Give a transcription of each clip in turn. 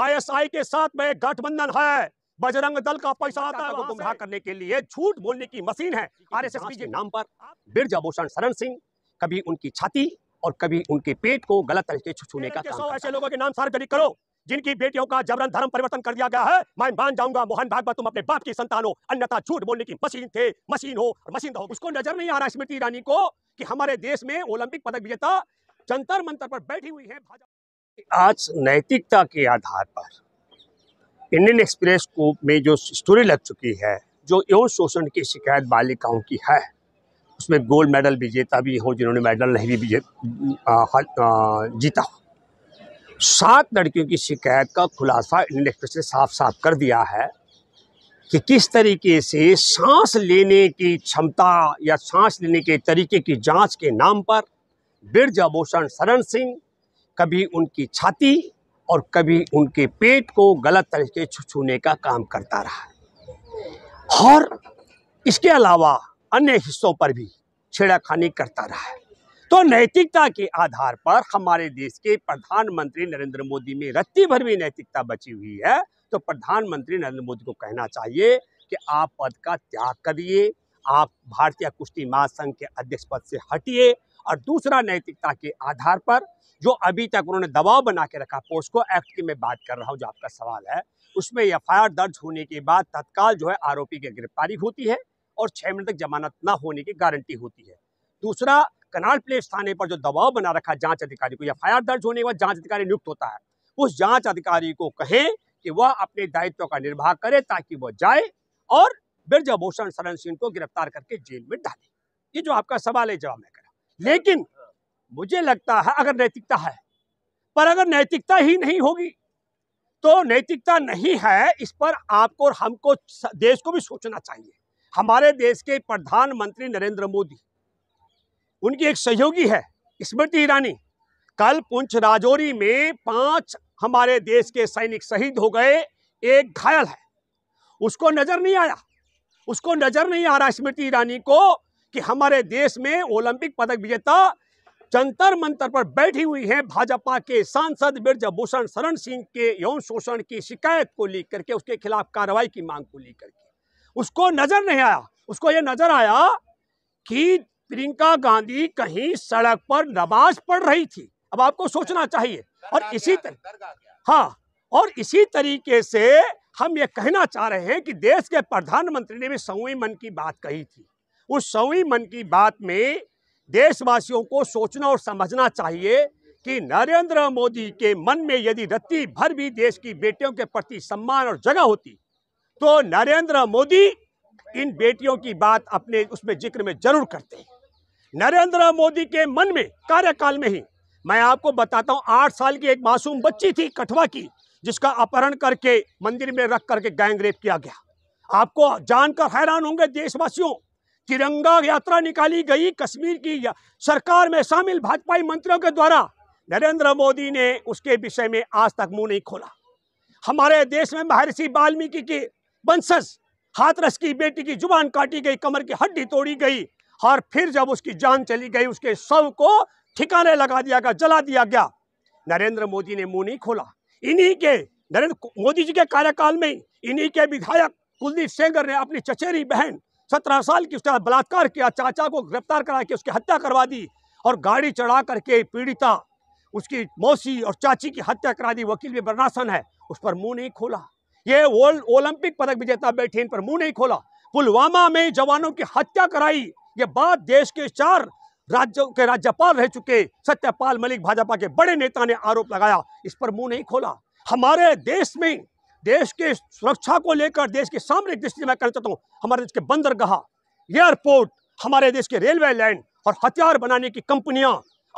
ISI के साथ में गठबंधन है बजरंग दल का पैसा आता है गुमराह करने के लिए झूठ बोलने की मशीन है आरएसएस के नाम पर बिरजा भूषण शरण सिंह कभी उनकी छाती और कभी उनके पेट को गलत तरीके से छूने का काम ऐसे लोगों के नाम सार्वजनिक करो जिनकी बेटियों का जबरन धर्म परिवर्तन कर दिया गया है मैं मान जाऊंगा मोहन भागवत तुम अपने बाप की संतान हो अन्यथा झूठ बोलने की मशीन थे मशीन हो और मशीन रहो उसको नजर नहीं आ रहा स्मृति ईरानी को कि हमारे देश में ओलंपिक पदक विजेता जंतर मंतर पर बैठी हुई है भाजपा आज नैतिकता के आधार पर इंडियन एक्सप्रेस को में जो स्टोरी लग चुकी है जो यौन शोषण की शिकायत बालिकाओं की है उसमें गोल्ड मेडल विजेता भी हो जिन्होंने मेडल नहीं भी जीता हो सात लड़कियों की शिकायत का खुलासा इंडियन एक्सप्रेस ने साफ साफ कर दिया है कि किस तरीके से सांस लेने की क्षमता या सांस लेने के तरीके की जांच के नाम पर बिरज आभूषण शरण सिंह कभी उनकी छाती और कभी उनके पेट को गलत तरीके से छूने का काम करता रहा और इसके अलावा अन्य हिस्सों पर भी छेड़ाखानी करता रहा है तो नैतिकता के आधार पर हमारे देश के प्रधानमंत्री नरेंद्र मोदी में रत्ती भर भी नैतिकता बची हुई है तो प्रधानमंत्री नरेंद्र मोदी को कहना चाहिए कि आप पद का त्याग करिए आप भारतीय कुश्ती महासंघ के अध्यक्ष पद से हटिए और दूसरा नैतिकता के आधार पर जो अभी तक उन्होंने दबाव बना के रखा पोस्को एक्ट की मैं बात कर रहा हूँ जो आपका सवाल है उसमें एफ दर्ज होने के बाद तत्काल जो है आरोपी की गिरफ्तारी होती है और छः मिनट तक जमानत न होने की गारंटी होती है दूसरा कनाल प्लेस थाने पर जो दबाव बना रखा जांच अधिकारी को एफ दर्ज होने के बाद जांच अधिकारी नियुक्त होता है उस जांच अधिकारी को कहें कि वह अपने दायित्व का निर्वाह करे ताकि वह जाए और ब्रजभूषण शरण सिंह को गिरफ्तार करके जेल में डाले ये जो आपका सवाल है जवाब मैं करा लेकिन मुझे लगता है अगर नैतिकता है पर अगर नैतिकता ही नहीं होगी तो नैतिकता नहीं है इस पर आपको और हमको देश को भी सोचना चाहिए हमारे देश के प्रधानमंत्री नरेंद्र मोदी उनकी एक सहयोगी है स्मृति ईरानी कल पुंछ राजौरी में पांच हमारे देश के सैनिक शहीद हो गए एक घायल है उसको नजर नहीं आया उसको नज़र नहीं आ रहा स्मृति ईरानी को कि हमारे देश में ओलंपिक पदक विजेता जंतर मंतर पर बैठी हुई है भाजपा के सांसद बिरजा भूषण शरण सिंह के यौन शोषण की शिकायत को लेकर के उसके खिलाफ कार्रवाई की मांग को लेकर के उसको नज़र नहीं आया उसको यह नज़र आया कि प्रियंका गांधी कहीं सड़क पर नमाज पढ़ रही थी अब आपको सोचना चाहिए और इसी तरह हाँ और इसी तरीके से हम ये कहना चाह रहे हैं कि देश के प्रधानमंत्री ने भी सौवीं मन की बात कही थी उस सौवीं मन की बात में देशवासियों को सोचना और समझना चाहिए कि नरेंद्र मोदी के मन में यदि रत्ती भर भी देश की बेटियों के प्रति सम्मान और जगह होती तो नरेंद्र मोदी इन बेटियों की बात अपने उसमें जिक्र में जरूर करते नरेंद्र मोदी के मन में कार्यकाल में ही मैं आपको बताता हूँ आठ साल की एक मासूम बच्ची थी कठवा की जिसका अपहरण करके मंदिर में रख करके गैंगरेप किया गया आपको जानकर हैरान होंगे देशवासियों तिरंगा यात्रा निकाली गई कश्मीर की सरकार में शामिल भाजपाई मंत्रियों के द्वारा नरेंद्र मोदी ने उसके विषय में आज तक मुंह नहीं खोला हमारे देश में महर्षि वाल्मीकि की वंशज हाथरस की बेटी की जुबान काटी गई कमर की हड्डी तोड़ी गई और फिर जब उसकी जान चली गई उसके शव को ठिकाने लगा दिया गया जला दिया गया नरेंद्र मोदी ने मुंह नहीं खोला इन्हीं के नरेंद्र मोदी जी के कार्यकाल में इन्हीं के विधायक कुलदीप सेंगर ने अपनी चचेरी बहन सत्रह साल की उसका बलात्कार किया चाचा को गिरफ्तार करा के उसकी हत्या करवा दी और गाड़ी चढ़ा करके पीड़िता उसकी मौसी और चाची की हत्या करा दी वकील भी बरनासन है उस पर मुंह नहीं खोला ये वर्ल्ड ओलंपिक पदक विजेता बैठे इन पर मुंह नहीं खोला पुलवामा में जवानों की हत्या कराई ये बात देश के चार राज्यों के राज्यपाल रह चुके सत्यपाल मलिक भाजपा के बड़े नेता ने आरोप लगाया इस पर मुंह नहीं खोला हमारे देश में देश के सुरक्षा को लेकर देश के सामने दृष्टि में कहना चाहता हूँ हमारे देश के बंदरगाह एयरपोर्ट हमारे देश के रेलवे लाइन और हथियार बनाने की कंपनियां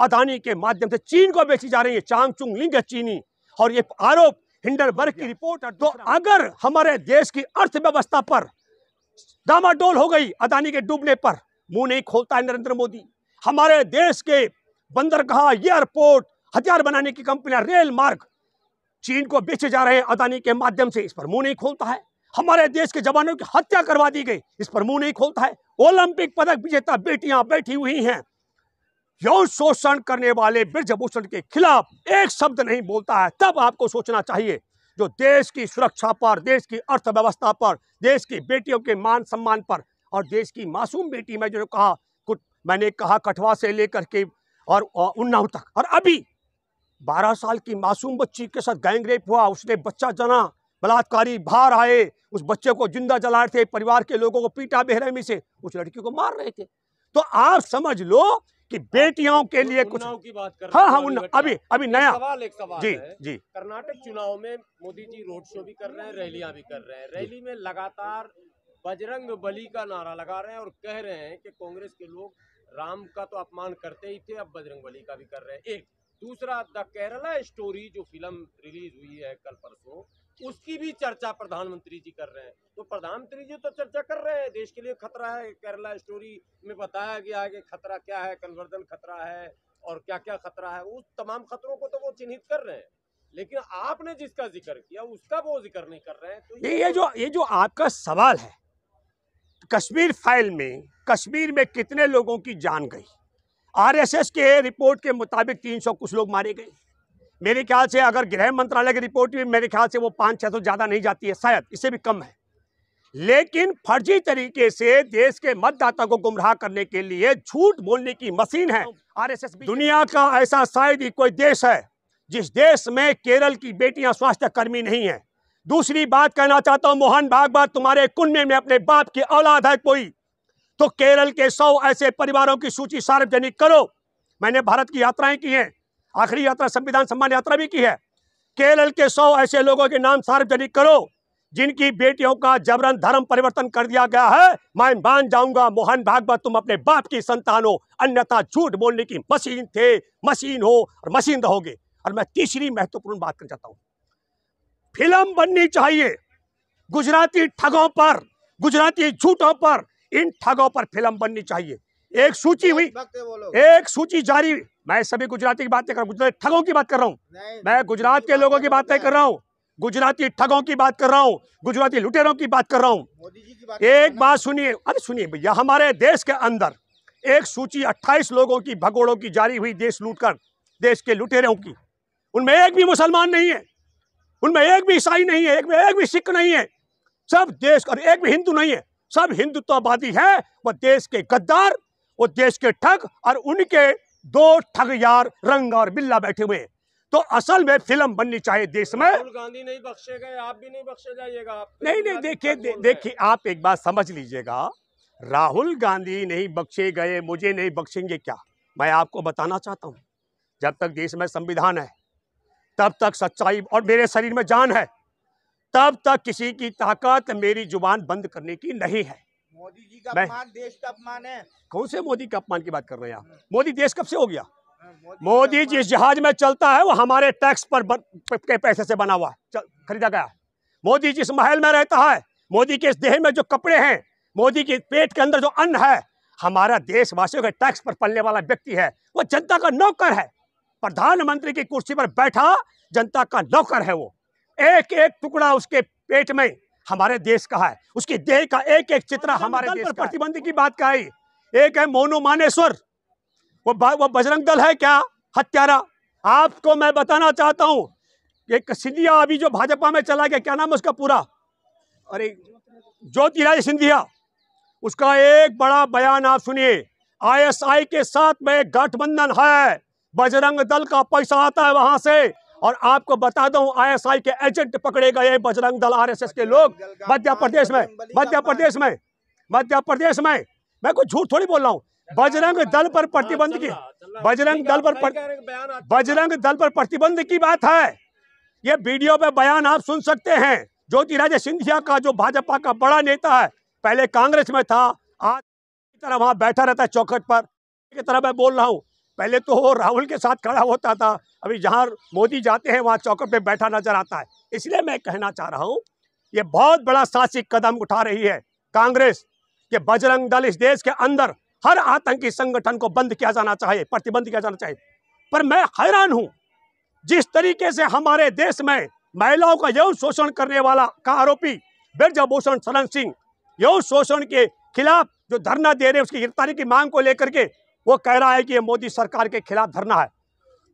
अदानी के माध्यम से चीन को बेची जा रही है चांगचुंग लिंग है चीनी और ये आरोप हिंडरबर्ग की रिपोर्ट है तो अगर हमारे देश की अर्थव्यवस्था पर डामाडोल हो गई अदानी के डूबने पर मुंह नहीं खोलता है नरेंद्र मोदी हमारे देश के बंदरगाह एयरपोर्ट हथियार बनाने की कंपनियां रेल मार्ग चीन को बेचे जा रहे अदानी के माध्यम से इस पर मुंह नहीं खोलता है हमारे देश के जवानों की हत्या करवा दी गई इस पर मुंह नहीं खोलता है ओलंपिक पदक विजेता बेटियां बैठी हुई हैं यौन शोषण करने वाले ब्रजभूषण के खिलाफ एक शब्द नहीं बोलता है तब आपको सोचना चाहिए जो देश की सुरक्षा पर देश की अर्थव्यवस्था पर देश की बेटियों के मान सम्मान पर और देश की मासूम बेटी में जो कहा मैंने कहा कठवा से लेकर के और उन्नाव तक और अभी बारह साल की मासूम बच्ची के साथ गैंग रेप हुआ उसने बच्चा जना बलात्कारी बाहर आए उस बच्चे को जिंदा जला रहे थे परिवार के लोगों को पीटा बेहरमी से उस लड़की को मार रहे थे तो आप समझ लो कि हाँ, बेटियों के लिए कुछ की बात कर हाँ हाँ अभी अभी नया सवाल एक सवाल जी है। जी कर्नाटक चुनाव में मोदी जी रोड शो भी कर रहे हैं रैलियां भी कर रहे हैं रैली में लगातार बजरंग बली का नारा लगा रहे हैं और कह रहे हैं कि कांग्रेस के लोग राम का तो अपमान करते ही थे अब बजरंगबली का भी कर रहे हैं एक दूसरा द केरला स्टोरी जो फिल्म रिलीज हुई है कल परसों उसकी भी चर्चा प्रधानमंत्री जी कर रहे हैं तो प्रधानमंत्री जी तो चर्चा कर रहे हैं देश के लिए खतरा है केरला स्टोरी में बताया गया है कि खतरा क्या है कन्वर्जन खतरा है और क्या क्या खतरा है उस तमाम खतरों को तो वो चिन्हित कर रहे हैं लेकिन आपने जिसका जिक्र किया उसका वो जिक्र नहीं कर रहे हैं तो ये, ये जो ये जो आपका सवाल है कश्मीर फाइल में कश्मीर में कितने लोगों की जान गई आरएसएस के रिपोर्ट के मुताबिक 300 कुछ लोग मारे गए मेरे ख्याल से अगर गृह मंत्रालय की रिपोर्ट भी मेरे ख्याल से वो पाँच छः सौ ज़्यादा नहीं जाती है शायद इससे भी कम है लेकिन फर्जी तरीके से देश के मतदाता को गुमराह करने के लिए झूठ बोलने की मशीन है आरएसएस दुनिया का ऐसा शायद ही कोई देश है जिस देश में केरल की बेटियां स्वास्थ्य कर्मी नहीं है दूसरी बात कहना चाहता हूँ मोहन भागवत तुम्हारे कुंडे में अपने बाप की औलाद है कोई तो केरल के सौ ऐसे परिवारों की सूची सार्वजनिक करो मैंने भारत की यात्राएं की हैं आखिरी यात्रा संविधान सम्मान यात्रा भी की है केरल के सौ ऐसे लोगों के नाम सार्वजनिक करो जिनकी बेटियों का जबरन धर्म परिवर्तन कर दिया गया है मैं मान जाऊंगा मोहन भागवत तुम अपने बाप की संतान हो अन्यथा झूठ बोलने की मशीन थे मशीन हो और मशीन रहोगे और मैं तीसरी महत्वपूर्ण बात करना चाहता हूँ फिल्म बननी चाहिए गुजराती ठगों पर गुजराती झूठों पर इन ठगों पर फिल्म बननी चाहिए एक सूची हुई एक सूची जारी मैं सभी गुजराती की बात नहीं कर रहा हूँ ठगों की बात कर रहा हूँ मैं गुजरात के लोगों की बात नहीं कर रहा हूँ गुजराती ठगों की बात कर रहा हूँ गुजराती लुटेरों की बात कर रहा हूँ एक बात सुनिए अरे सुनिए भैया हमारे देश के अंदर एक सूची 28 लोगों की भगोड़ों की जारी हुई देश लूट देश के लुटेरों की उनमें एक भी मुसलमान नहीं है उनमें एक भी ईसाई नहीं है एक भी एक भी सिख नहीं है सब देश और एक भी हिंदू नहीं है सब हिंदुत्ववादी तो है वो देश के गद्दार वो देश के ठग और उनके दो ठग यार रंग और बिल्ला बैठे हुए तो असल में फिल्म बननी चाहिए देश में गांधी नहीं बख्शे गए आप भी नहीं बख्शे जाइएगा आप तो नहीं नहीं देखिए देखिए आप एक बात समझ लीजिएगा राहुल गांधी नहीं बख्शे गए मुझे नहीं बख्शेंगे क्या मैं आपको बताना चाहता हूँ जब तक देश में संविधान है तब तक सच्चाई और मेरे शरीर में जान है तब तक किसी की ताकत मेरी जुबान बंद करने की नहीं है मोदी जी का अपमान देश का अपमान है कौन से मोदी के अपमान की बात कर रहे हैं आप मोदी देश कब से हो गया हाँ, मोदी जिस जहाज में चलता है वो हमारे टैक्स पर के पैसे से बना हुआ खरीदा गया मोदी जिस महल में रहता है मोदी के इस देह में जो कपड़े हैं मोदी के पेट के अंदर जो अन्न है हमारा देशवासियों के टैक्स पर पलने वाला व्यक्ति है वो जनता का नौकर है प्रधानमंत्री की कुर्सी पर बैठा जनता का नौकर है वो एक एक टुकड़ा उसके पेट में हमारे देश का है उसकी देह का एक एक चित्र हमारे देश पर प्रतिबंध की बात का है एक है मोनू मानेश्वर वो वो बजरंग दल है क्या हत्यारा आपको मैं बताना चाहता हूँ एक सिंधिया अभी जो भाजपा में चला गया क्या नाम है उसका पूरा अरे ज्योतिराज सिंधिया उसका एक बड़ा बयान आप सुनिए आईएसआई के साथ में गठबंधन है बजरंग दल का पैसा आता है वहां से और आपको बता दूं आई के एजेंट पकड़े गए बजरंग दल आर के लोग मध्य प्रदेश में मध्य प्रदेश में मध्य प्रदेश में मैं कुछ झूठ थोड़ी बोल रहा हूँ बजरंग दल पर प्रतिबंध की बजरंग दल पर बजरंग दल पर प्रतिबंध की बात है ये वीडियो में बयान आप सुन सकते हैं ज्योतिराजे सिंधिया का जो भाजपा का बड़ा नेता है पहले कांग्रेस में था आज तरह वहां बैठा रहता है चौखट पर तरह मैं बोल रहा हूँ पहले तो वो राहुल के साथ खड़ा होता था अभी जहाँ मोदी जाते हैं वहाँ चौकट पे बैठा नजर आता है इसलिए मैं कहना चाह रहा हूँ ये बहुत बड़ा साहसिक कदम उठा रही है कांग्रेस के बजरंग दल इस देश के अंदर हर आतंकी संगठन को बंद किया जाना चाहिए प्रतिबंध किया जाना चाहिए पर मैं हैरान हूँ जिस तरीके से हमारे देश में महिलाओं का यौन शोषण करने वाला का आरोपी बिरजाभूषण शरण सिंह यौन शोषण के खिलाफ जो धरना दे रहे हैं उसकी गिरफ्तारी की मांग को लेकर के वो कह रहा है कि ये मोदी सरकार के खिलाफ धरना है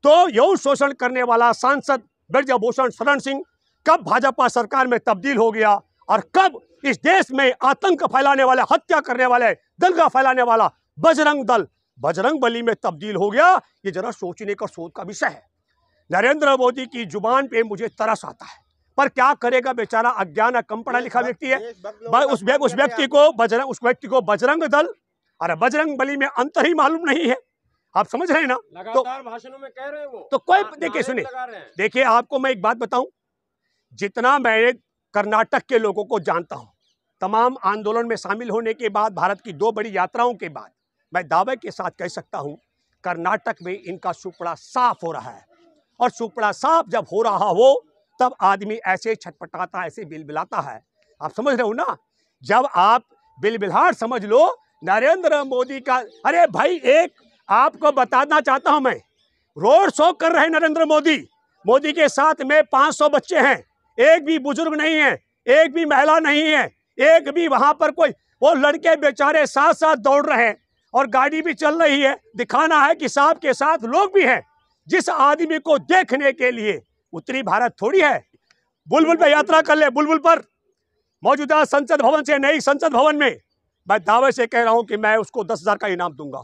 तो यौन शोषण करने वाला सांसद ब्रजभूषण शरण सिंह कब भाजपा सरकार में तब्दील हो गया और कब इस देश में आतंक फैलाने वाले हत्या करने वाले दंगा फैलाने वाला बजरंग दल बजरंग बली में तब्दील हो गया ये जरा सोचने का सोच का विषय है नरेंद्र मोदी की जुबान पे मुझे तरस आता है पर क्या करेगा बेचारा अज्ञान कम पढ़ा लिखा व्यक्ति है उस व्यक्ति को बजरंग उस व्यक्ति को बजरंग दल अरे बजरंग बली में अंतर ही मालूम नहीं है आप समझ रहे हैं ना तो- लगातार तो, भाषणों में कह रहे हैं वो तो कोई देखिए सुनिए देखिए आपको मैं एक बात बताऊं जितना मैं कर्नाटक के लोगों को जानता हूं तमाम आंदोलन में शामिल होने के बाद भारत की दो बड़ी यात्राओं के बाद मैं दावे के साथ कह सकता हूं कर्नाटक में इनका सुपड़ा साफ हो रहा है और सुपड़ा साफ जब हो रहा हो तब आदमी ऐसे छटपटाता ऐसे बिलबिलाता है आप समझ रहे हो ना जब आप बिलबिलाहट समझ लो नरेंद्र मोदी का अरे भाई एक आपको बताना चाहता हूं मैं रोड शो कर रहे नरेंद्र मोदी मोदी के साथ में 500 बच्चे हैं एक भी बुजुर्ग नहीं है एक भी महिला नहीं है एक भी वहां पर कोई वो लड़के बेचारे साथ साथ दौड़ रहे हैं और गाड़ी भी चल रही है दिखाना है कि साहब के साथ लोग भी हैं जिस आदमी को देखने के लिए उत्तरी भारत थोड़ी है बुलबुल पर यात्रा कर ले बुलबुल पर मौजूदा संसद भवन से नई संसद भवन में मैं दावे से कह रहा हूँ कि मैं उसको दस हज़ार का इनाम दूंगा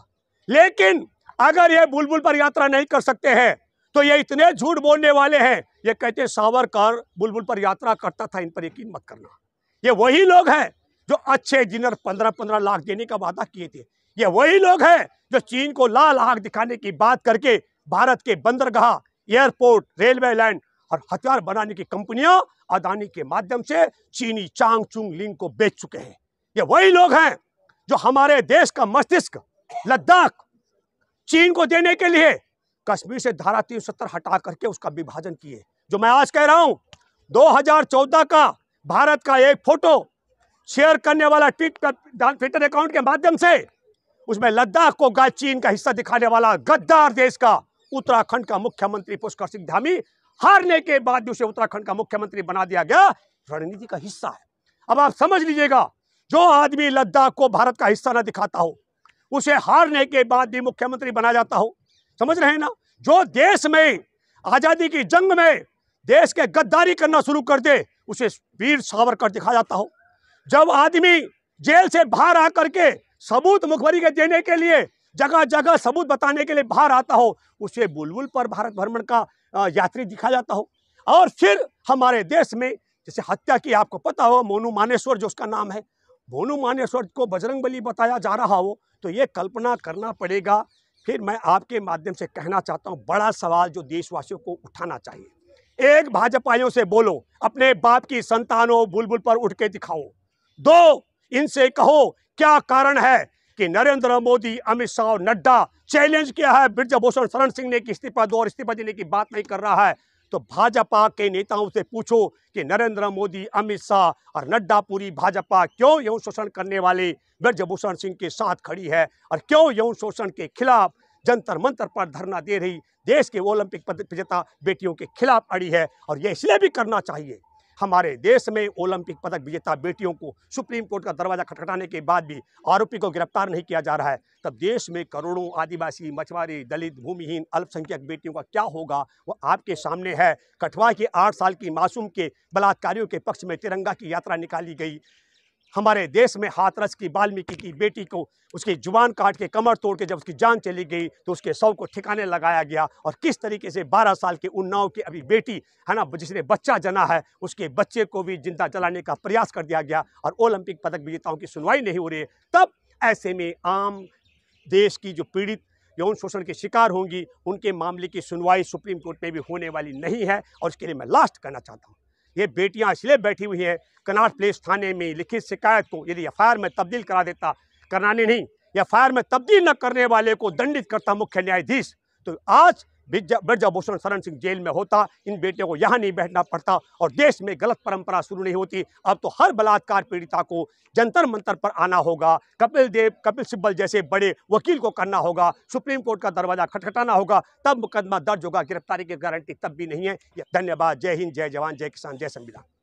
लेकिन अगर ये बुलबुल पर यात्रा नहीं कर सकते हैं तो ये इतने झूठ बोलने वाले हैं ये कहते हैं सावरकर बुलबुल पर यात्रा करता था इन पर यकीन मत करना ये वही लोग हैं जो अच्छे जिनर पंद्रह पंद्रह लाख देने का वादा किए थे ये वही लोग हैं जो चीन को लाल आग दिखाने की बात करके भारत के बंदरगाह एयरपोर्ट रेलवे लाइन और हथियार बनाने की कंपनियां अदानी के माध्यम से चीनी चांग चुंग लिंग को बेच चुके हैं ये वही लोग हैं जो हमारे देश का मस्तिष्क लद्दाख चीन को देने के लिए कश्मीर से धारा 370 हटा करके उसका विभाजन किए जो मैं आज कह रहा हूं 2014 का भारत का एक फोटो शेयर करने वाला ट्वीट ट्विटर अकाउंट के माध्यम से उसमें लद्दाख को गाय चीन का हिस्सा दिखाने वाला गद्दार देश का उत्तराखंड का मुख्यमंत्री पुष्कर सिंह धामी हारने के बाद उसे उत्तराखंड का मुख्यमंत्री बना दिया गया रणनीति का हिस्सा है अब आप समझ लीजिएगा जो आदमी लद्दाख को भारत का हिस्सा न दिखाता हो उसे हारने के बाद भी मुख्यमंत्री बना जाता हो समझ रहे हैं ना जो देश में आज़ादी की जंग में देश के गद्दारी करना शुरू कर दे उसे वीर सावरकर दिखा जाता हो जब आदमी जेल से बाहर आ करके सबूत मुखबरी के देने के लिए जगह जगह सबूत बताने के लिए बाहर आता हो उसे बुलबुल पर भारत भ्रमण का यात्री दिखा जाता हो और फिर हमारे देश में जैसे हत्या की आपको पता हो मोनू मानेश्वर जो उसका नाम है भोनू मानेश्वर को बजरंग बताया जा रहा हो तो ये कल्पना करना पड़ेगा फिर मैं आपके माध्यम से कहना चाहता हूँ बड़ा सवाल जो देशवासियों को उठाना चाहिए एक भाजपाइयों से बोलो अपने बाप की संतानों बुलबुल पर उठ के दिखाओ दो इनसे कहो क्या कारण है कि नरेंद्र मोदी अमित शाह नड्डा चैलेंज किया है ब्रजभूषण शरण सिंह ने कि इस्तीफा दो और इस्तीफा देने की बात नहीं कर रहा है तो भाजपा के नेताओं से पूछो कि नरेंद्र मोदी अमित शाह और नड्डा पूरी भाजपा क्यों यौन शोषण करने वाले ब्रजभूषण सिंह के साथ खड़ी है और क्यों यौन शोषण के खिलाफ जंतर मंतर पर धरना दे रही देश के ओलंपिक विजेता बेटियों के खिलाफ अड़ी है और यह इसलिए भी करना चाहिए हमारे देश में ओलंपिक पदक विजेता बेटियों को सुप्रीम कोर्ट का दरवाज़ा खटखटाने के बाद भी आरोपी को गिरफ्तार नहीं किया जा रहा है तब देश में करोड़ों आदिवासी मछुआरे दलित भूमिहीन अल्पसंख्यक बेटियों का क्या होगा वो आपके सामने है कठवा के आठ साल की मासूम के बलात्कारियों के पक्ष में तिरंगा की यात्रा निकाली गई हमारे देश में हाथरस की वाल्मीकि की बेटी को उसकी जुबान काट के कमर तोड़ के जब उसकी जान चली गई तो उसके शव को ठिकाने लगाया गया और किस तरीके से 12 साल के उन्नाव की अभी बेटी है ना जिसने बच्चा जना है उसके बच्चे को भी जिंदा जलाने का प्रयास कर दिया गया और ओलंपिक पदक विजेताओं की सुनवाई नहीं हो रही तब ऐसे में आम देश की जो पीड़ित यौन शोषण के शिकार होंगी उनके मामले की सुनवाई सुप्रीम कोर्ट में भी होने वाली नहीं है और इसके लिए मैं लास्ट कहना चाहता हूँ ये बेटियां इसलिए बैठी हुई हैं कनाट प्लेस थाने में लिखित शिकायत को यदि एफ में तब्दील करा देता कराने नहीं एफ में तब्दील न करने वाले को दंडित करता मुख्य न्यायाधीश तो आज बिरजा भूषण शरण सिंह जेल में होता इन बेटियों को यहाँ नहीं बैठना पड़ता और देश में गलत परंपरा शुरू नहीं होती अब तो हर बलात्कार पीड़िता को जंतर मंतर पर आना होगा कपिल देव कपिल सिब्बल जैसे बड़े वकील को करना होगा सुप्रीम कोर्ट का दरवाज़ा खटखटाना होगा तब मुकदमा दर्ज होगा गिरफ्तारी की गारंटी तब भी नहीं है धन्यवाद जय हिंद जय जवान जय किसान जय संविधान